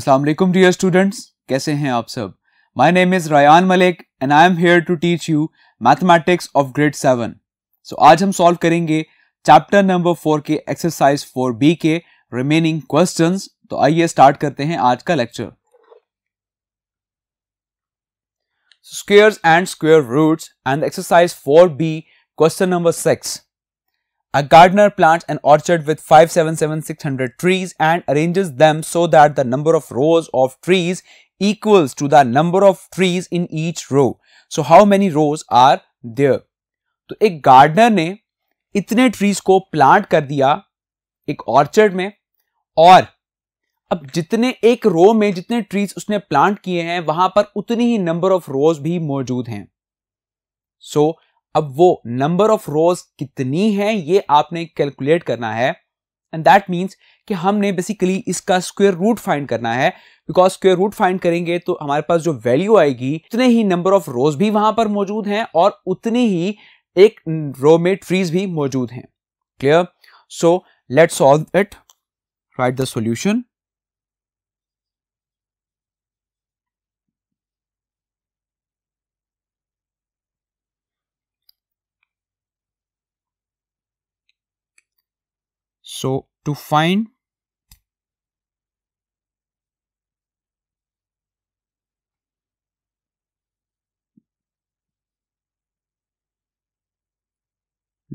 Aslam dear students कैसे हैं आप सब my name is Ryan Malik and I am here to teach you mathematics of grade seven so आज हम सॉल्व करेंगे चैप्टर नंबर फोर के एक्सरसाइज फोर बी के रिमेनिंग क्वेश्चन तो आइए स्टार्ट करते हैं आज का lecture squares and square roots and exercise four B question number six A gardener plants an orchard with 577,600 trees and arranges them so that the number of rows of trees equals to the number of trees in each row. So how many rows are there? तो एक gardener ने इतने trees को plant कर दिया एक orchard में और अब जितने एक रो में जितने ट्रीज उसने प्लांट किए हैं वहां पर उतनी ही नंबर ऑफ रोज भी मौजूद हैं सो so, अब वो नंबर ऑफ रोज कितनी है ये आपने कैलकुलेट करना है एंड दैट मीन्स कि हमने बेसिकली इसका स्क्वेयर रूट फाइंड करना है बिकॉज स्क्वेयर रूट फाइंड करेंगे तो हमारे पास जो वैल्यू आएगी उतने ही नंबर ऑफ रोज भी वहां पर मौजूद हैं और उतनी ही एक रो में ट्रीज भी मौजूद हैं clear so let solve it write the solution So to find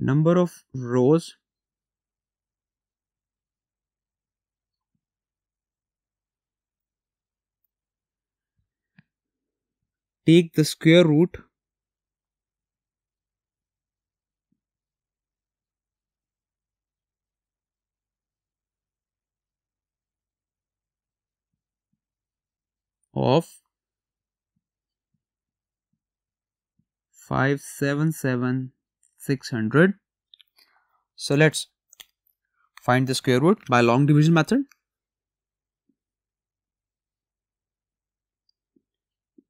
number of rows take the square root of 577600 so let's find the square root by long division method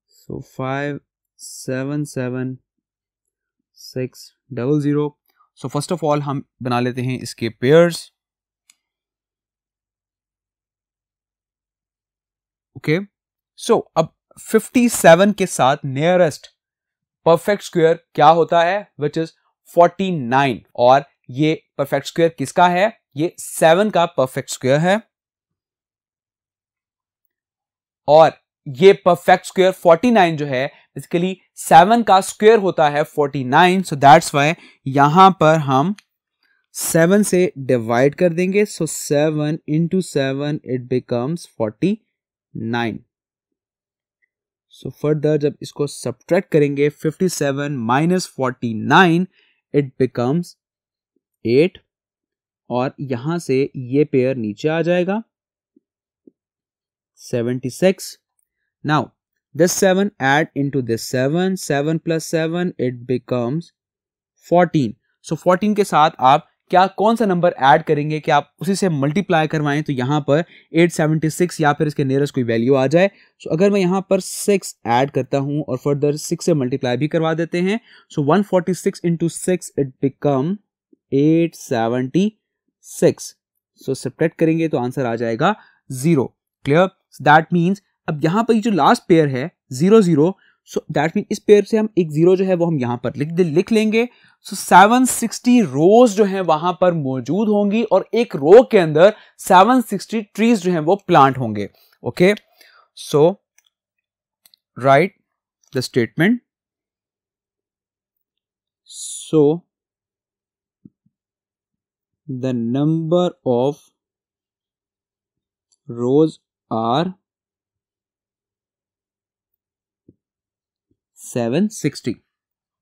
so 577600 so first of all we बना pairs. okay. So so, अब 57 के साथ nearest perfect square क्या होता है which is 49 और ये perfect square किसका है ये 7 का परफेक्ट स्क्वायर है और ये परफेक्ट स्क्वायर 49 जो है बेसिकली 7 का स्क्वायर होता है 49 सो दैट्स वाई यहां पर हम 7 से डिवाइड कर देंगे so seven 7 into seven it becomes 49 so further जब इसको सब्ट्रैक्ट करेंगे 57 seven minus forty it becomes 8 और यहां से ये पेयर नीचे आ जाएगा 76 now this 7 add into this 7 7 plus 7 it becomes 14 so 14 के साथ आप क्या कौन सा नंबर ऐड करेंगे कि आप उसी से मल्टीप्लाई करवाएं तो यहाँ पर 876 या फिर इसके नियरेस्ट कोई वैल्यू आ जाए सो so, अगर मैं यहाँ पर 6 ऐड करता हूँ और फर्दर 6 से मल्टीप्लाई भी करवा देते हैं so so, 146 forty six into six it become eight seventy six so subtract करेंगे तो आंसर आ जाएगा ज़ीरो क्लियर दैट मीन्स अब यहाँ पर जो लास्ट पेयर है zero zero so that mean इस पेयर से हम एक जीरो जो है वो हम यहां पर लिख लिख लेंगे सो सेवन सिक्सटी रोज जो है वहां पर मौजूद होंगी और एक रो के अंदर सेवन सिक्सटी ट्रीज जो है वो प्लांट होंगे okay so write the statement so the number of rows are seven sixty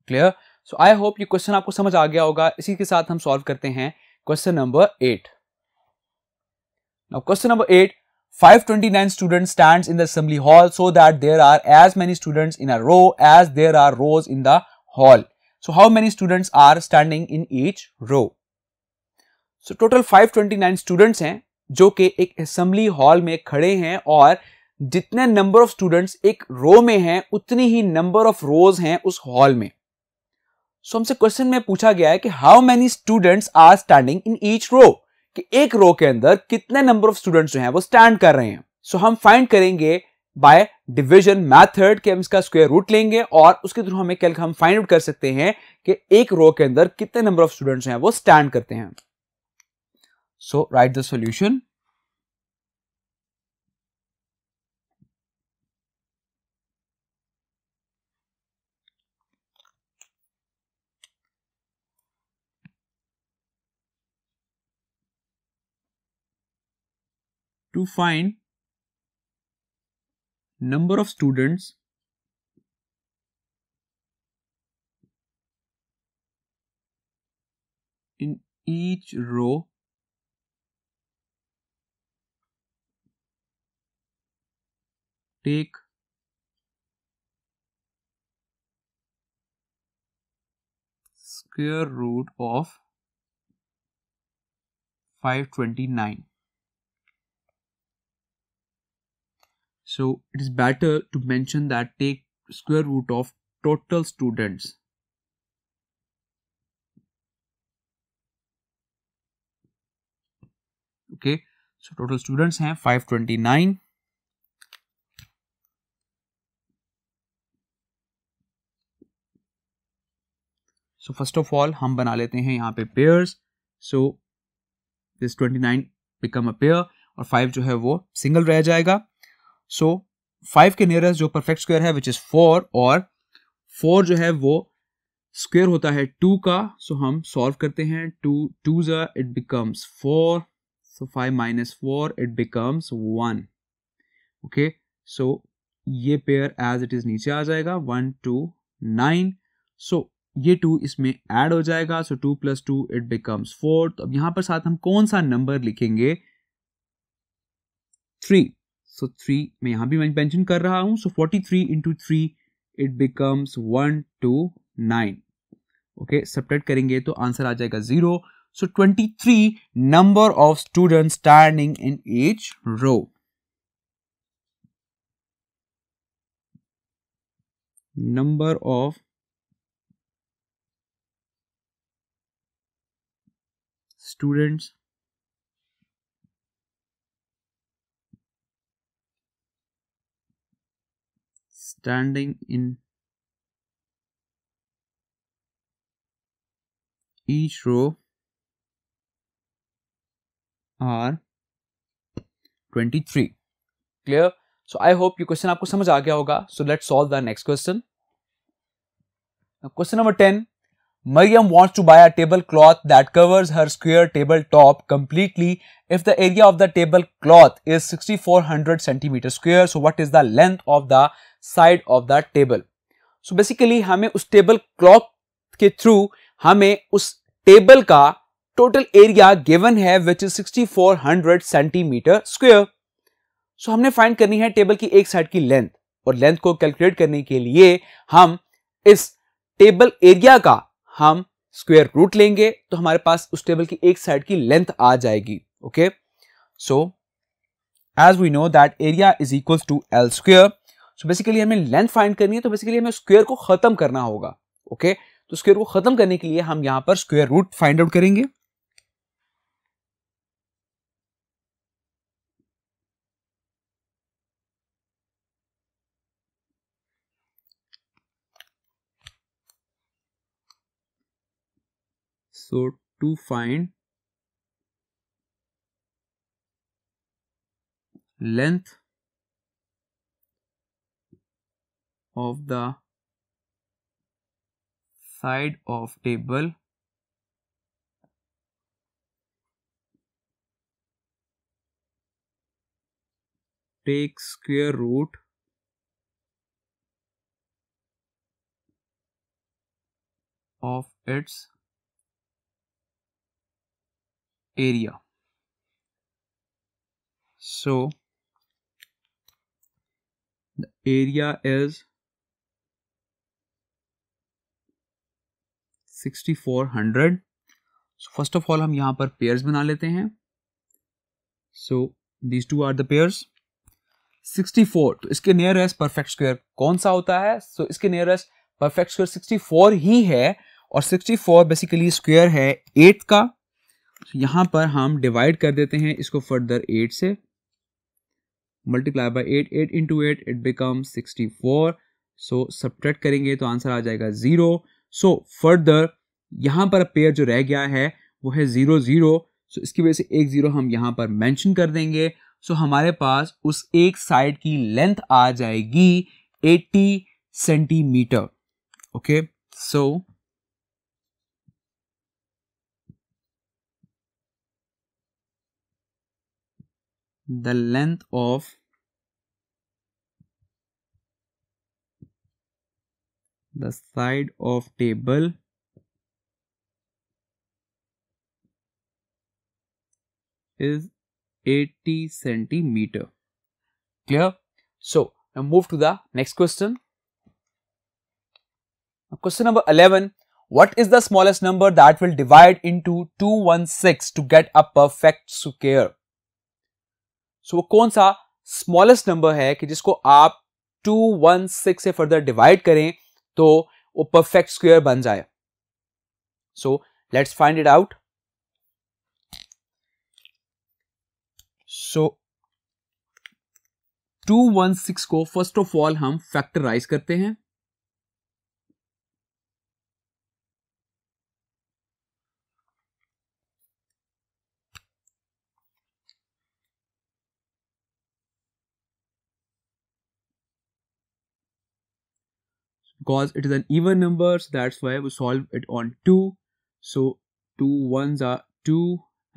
clear so I hope ये क्वेश्चन आपको समझ आ गया होगा इसी के साथ हम सॉल्व करते हैं question number eight question number eight 529 students stands in the assembly hall so that there are as many students in a row as there are rows in the hall. So, how many students are standing in each row? So, total 529 students हैं जो कि एक assembly hall में खड़े हैं और जितने number of students एक रो में हैं उतनी ही नंबर ऑफ रोज हैं उस हॉल में सो हमसे क्वेश्चन में पूछा गया है कि how many students are standing in each row कि एक रो के अंदर कितने नंबर ऑफ स्टूडेंट्स जो हैं वो स्टैंड कर रहे हैं सो so, हम फाइंड करेंगे बाय डिविजन मैथड के हम इसका स्क्वेयर रूट लेंगे और उसके थ्रू हमें कल हम फाइंड आउट कर सकते हैं कि एक रो के अंदर कितने नंबर ऑफ स्टूडेंट्स हैं वो स्टैंड करते हैं so write the solution to find number of students in each row take square root of 529 So it is better to mention that take square root of total students. Okay, so total students have 529. So first of all, hum bana lete hain yahan pe pairs. So this 29 become a pair और five जो है वो single रह जाएगा so five के nearest जो perfect square है which is four और फोर जो है वो स्क्वायर होता है टू का सो so हम सॉल्व करते हैं two two it becomes four so five minus four it becomes one okay so ये पेयर एज इट इज़ नीचे आ जाएगा वन टू नाइन सो ये टू इसमें ऐड हो जाएगा so two plus two it becomes four तो अब यहां पर साथ हम कौन सा नंबर लिखेंगे थ्री सो थ्री मैं यहाँ भी मैंशन कर रहा हूँ so forty three into three it becomes one two nine okay subtract करेंगे तो आंसर आ जाएगा zero so twenty three number of student standing in each row number of students standing in each row are 23 clear so i hope ये question aapko samajh aa gaya hoga so let's solve the next question now, question number 10 Maryam wants to buy a tablecloth that covers her square table top completely if the area of the tablecloth is 6400 cm square. So what is the length of the side of the table? So basically hame us table cloth के through हमें उस table का total area given है which is 6400 cm square so humne find karni hai table ki ek side ki length aur length ko calculate karne ke liye hum is table area का हम square root लेंगे तो हमारे पास उस table की एक side की लेंथ आ जाएगी okay so as we know that area is equal to L square so basically हमें लेंथ फाइंड करनी है तो बेसिकली हमें स्क्वेयर को खत्म करना होगा ओके okay? तो स्क्वेयर को खत्म करने के लिए हम यहां पर स्क्वेयर रूट फाइंड आउट करेंगे So to find length of the side of table take square root of its area so the area is 6400 so first of all हम यहाँ पर पेयर्स बना लेते हैं so these two are the pairs 64 तो इसके nearest perfect square कौन सा होता है सो so, इसके नियरेस्ट परफेक्ट स्क्वायर 64 ही है और 64 बेसिकली स्क्वायर है 8 का यहां पर हम डिवाइड कर देते हैं इसको फर्दर एट से multiply by eight eight into eight it become sixty four so subtract करेंगे तो आंसर आ जाएगा ज़ीरो सो फर्दर यहां पर पेयर जो रह गया है वो है ज़ीरो ज़ीरो सो इसकी वजह से एक ज़ीरो हम यहां पर मैंशन कर देंगे सो so, हमारे पास उस एक साइड की लेंथ आ जाएगी 80 centimetre okay so the length of the side of table is 80 centimeter clear so now move to the next question question number 11 what is the smallest number that will divide into 216 to get a perfect square so so, वो कौन सा smallest number है कि जिसको आप two one six से further divide करें तो वो परफेक्ट स्क्वायर बन जाए so let's find it out so two one six को फर्स्ट ऑफ ऑल हम फैक्टराइज करते हैं because it is an even number so that's why we solve it on 2 so 2 ones are 2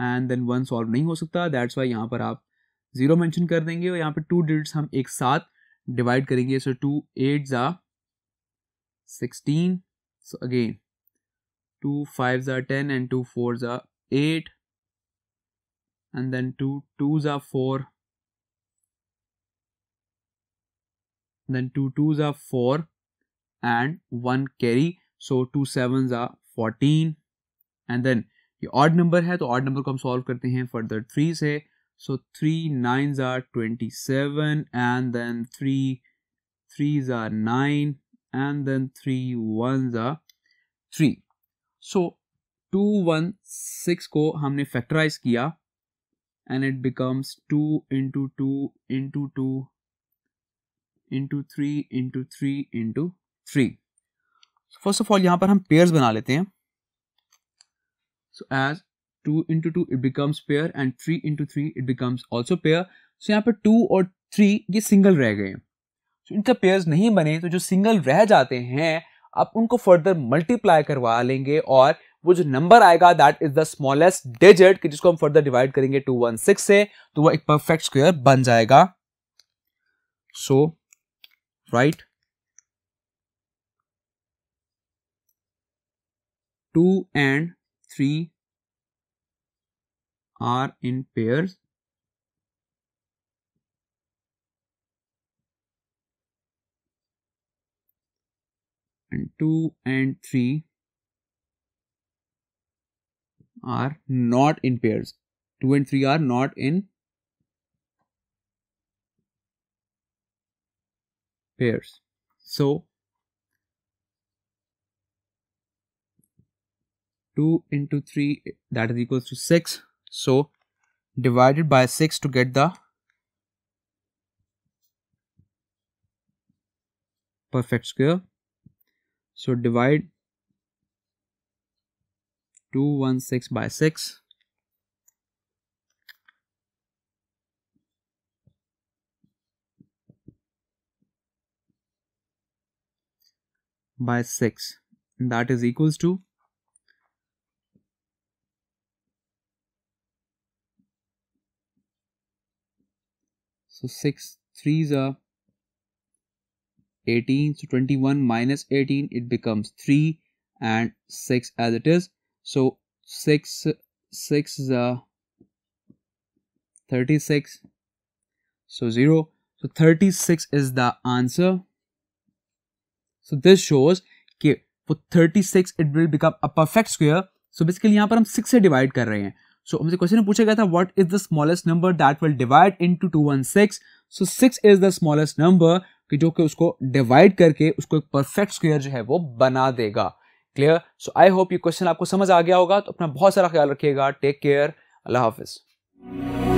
and then 1 solve nahi ho sakta that's why yahan par aap 0 mention kar denge two digits hum ek saath divide karenge so 2 8s are 16 so again 2 5s are 10 and 2 4s are 8 and then 2 2s are 4 then 2 2s are 4 and one carry. So two sevens are 14. And then the odd number hai, odd number come solve karte hain further three say. So three nines are 27 and then three threes are nine and then three ones are three. So 2, 1, 6 ko humne factorize kiya and it becomes 2 into 2 into 2 into 3 into 3 into three first of all यहां पर हम pairs बना लेते हैं so as two into two it becomes pair and three into three it becomes also pair so यहाँ पर to और three ये सिंगल रह गए so, इनका पेयर्स नहीं बने तो जो सिंगल रह जाते हैं आप उनको फर्दर मल्टीप्लाई करवा लेंगे और वो जो नंबर आएगा that is the smallest digit कि जिसको हम फर्दर डिवाइड करेंगे टू वन सिक्स से तो वह एक परफेक्ट स्क्वायर बन जाएगा so write 2 and 3 are in pairs and 2 and 3 are not in pairs 2 and 3 are not in pairs so 2 into 3 that is equals to 6 so divided by 6 to get the perfect square so divide 216 by 6 by 6 that is equals to So 6 threes are 18. So 21 minus 18, it becomes 3 and 6 as it is. So 6, 6 is a 36. So 0. So 36 is the answer. So this shows that for 36 it will become a perfect square so basically यहाँ पर हम 6 से divide कर रहे हैं सो हमसे question पूछा गया था what is the smallest number that will divide into six so six is the smallest number कि जो कि उसको डिवाइड करके उसको एक परफेक्ट स्क्वायर जो है वो बना देगा क्लियर सो आई होप ये क्वेश्चन आपको समझ आ गया होगा तो अपना बहुत सारा ख्याल रखिएगा टेक केयर अल्लाह हाफिज़